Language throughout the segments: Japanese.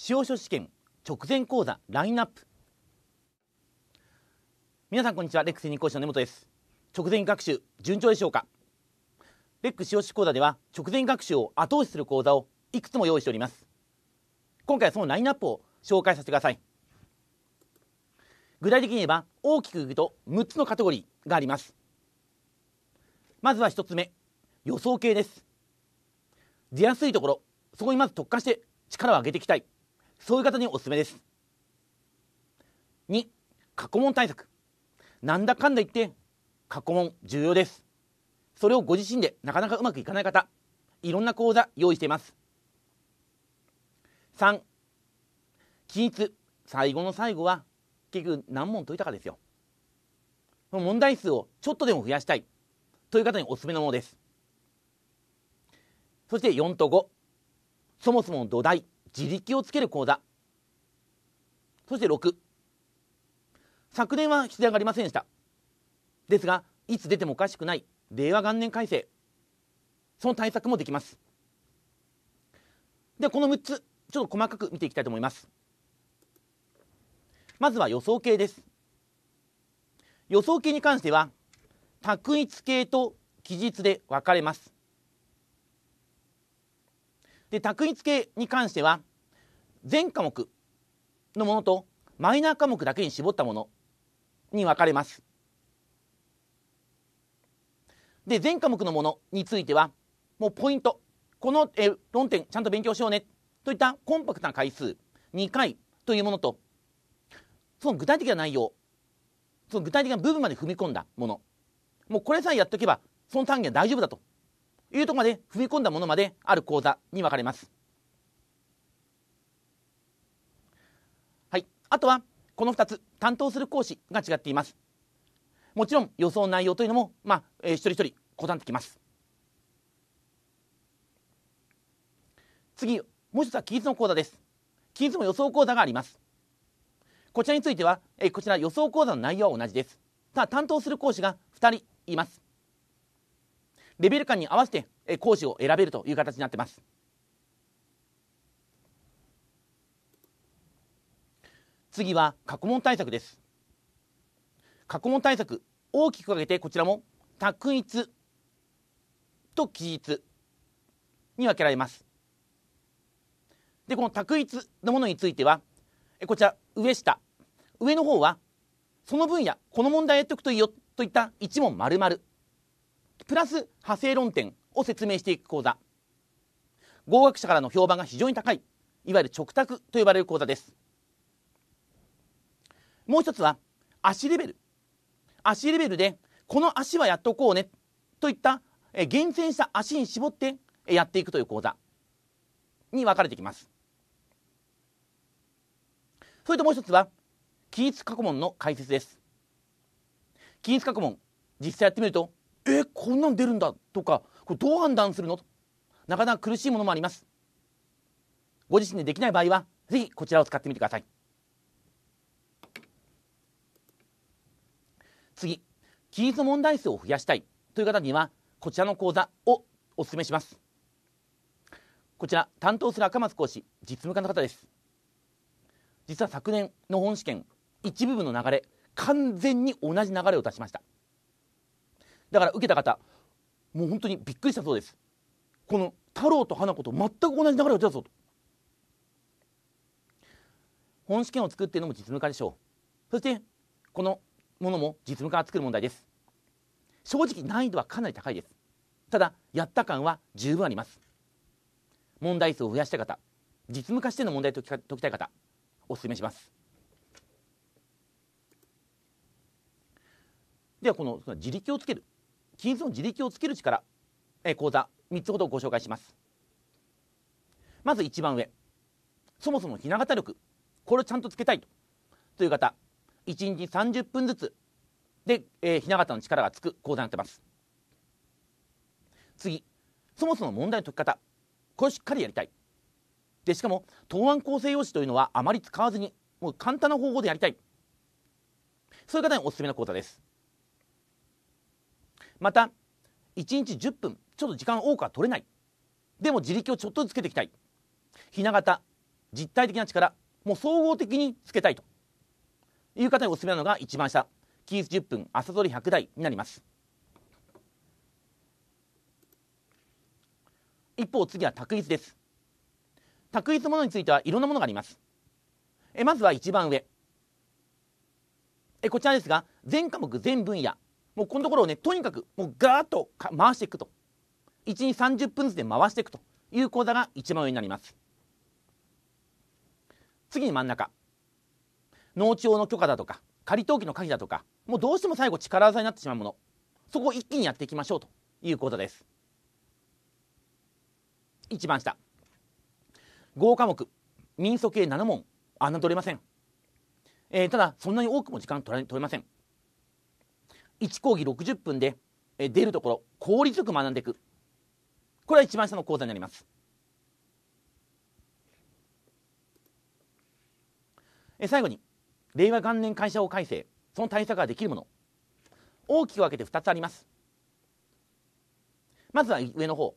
司法書士試験直前講座ラインナップ皆さんこんにちはレックス任講師の根本です直前学習順調でしょうかレック司法書士講座では直前学習を後押しする講座をいくつも用意しております今回はそのラインナップを紹介させてください具体的に言えば大きく言うと6つのカテゴリーがありますまずは1つ目予想系です出やすいところそこにまず特化して力を上げていきたいそういう方におすすめです2過去問対策なんだかんだ言って過去問重要ですそれをご自身でなかなかうまくいかない方いろんな講座用意しています3均一最後の最後は結局何問解いたかですよ問題数をちょっとでも増やしたいという方におすすめのものですそして4と5そもそも土台自力をつける講座そして6昨年は出題がありませんでしたですがいつ出てもおかしくない令和元年改正その対策もできますではこの6つちょっと細かく見ていきたいと思いますまずは予想形です予想形に関しては択一形と記述で分かれますで択一系に関しては全科目のものとマイナー科目だけに絞ったものに分かれます。で全科目のものについてはもうポイントこのえ論点ちゃんと勉強しようねといったコンパクトな回数2回というものとその具体的な内容その具体的な部分まで踏み込んだものもうこれさえやっとけばその単元は大丈夫だというところまで踏み込んだものまである講座に分かれます。はい、あとはこの2つ担当する講師が違っています。もちろん予想内容というのも、まあえー、一人一人こだんできます。次、もう一つは期日の講座です。期日も予想講座があります。こちらについては、えこちら予想講座の内容は同じです。ただ担当する講師が2人います。レベル感に合わせて、え講師を選べるという形になってます。次は過去問対策です。過去問対策、大きく分けてこちらも、択一と記述に分けられます。で、この択一のものについては、えこちら、上下。上の方は、その分野、この問題やっておくといいよといった一問丸々。プラス派生論点を説明していく講座合格者からの評判が非常に高いいわゆる直卓と呼ばれる講座ですもう一つは足レベル足レベルでこの足はやっとこうねといった厳選した足に絞ってやっていくという講座に分かれてきますそれともう一つは記述過去問の解説です記述過去問実際やってみるとえこんなん出るんだとかこれどう判断するのなかなか苦しいものもありますご自身でできない場合はぜひこちらを使ってみてください次キーズ問題数を増やしたいという方にはこちらの講座をお勧めしますこちら担当する赤松講師実務家の方です実は昨年の本試験一部分の流れ完全に同じ流れを出しましただから受けた方もう本当にびっくりしたそうですこの太郎と花子と全く同じ流れが出たぞと本試験を作っているのも実務家でしょうそしてこのものも実務家が作る問題です正直難易度はかなり高いですただやった感は十分あります問題数を増やしたい方実務化しての問題を解きたい方お勧めしますではこの自力をつける金銭自力をつける力、え講座3つほどご紹介しますまず一番上そもそもひな形力これをちゃんとつけたいという方1日30分ずつで、えー、ひな形の力がつく講座になってます次そもそも問題の解き方これをしっかりやりたいでしかも答案構成用紙というのはあまり使わずにもう簡単な方法でやりたいそういう方におすすめの講座ですまた1日10分ちょっと時間多くは取れないでも自力をちょっとずつつけていきたいひな形実体的な力もう総合的につけたいという方におすすめなのが一番下キース10分朝取り100台になります一方次は択一です択一ものについてはいろんなものがありますえまずは一番上えこちらですが全科目全分野もうこのところをねとにかくもうガーッと回していくと1日30分ずつで回していくという講座が一番上になります次に真ん中農地用の許可だとか仮登記の鍵だとかもうどうしても最後力技になってしまうものそこを一気にやっていきましょうということです一番下合科目民訴系7問侮れません、えー、ただそんなに多くも時間取れ取れません1講義60分で、え出るところ効率よく学んでいくこれは一番下の講座になります。え最後に令和元年会社法改正その対策ができるもの大きく分けて2つありますまずは上の方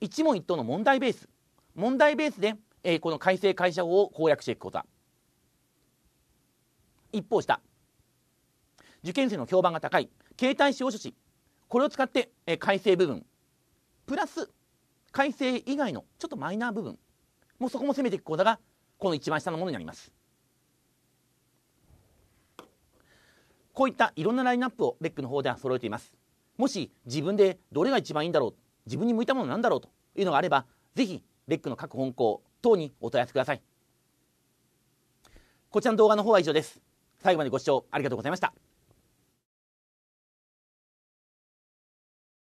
一問一答の問題ベース問題ベースで、えー、この改正会社法を公約していくこと一方下受験生の評判が高い携帯使用書士これを使って、え改正部分プラス改正以外のちょっとマイナー部分もうそこも攻めていく講座がこの一番下のものになりますこういったいろんなラインナップをレックの方では揃えていますもし自分でどれが一番いいんだろう自分に向いたものなんだろうというのがあればぜひレックの各本校等にお問い合わせくださいこちらの動画の方は以上です最後までご視聴ありがとうございました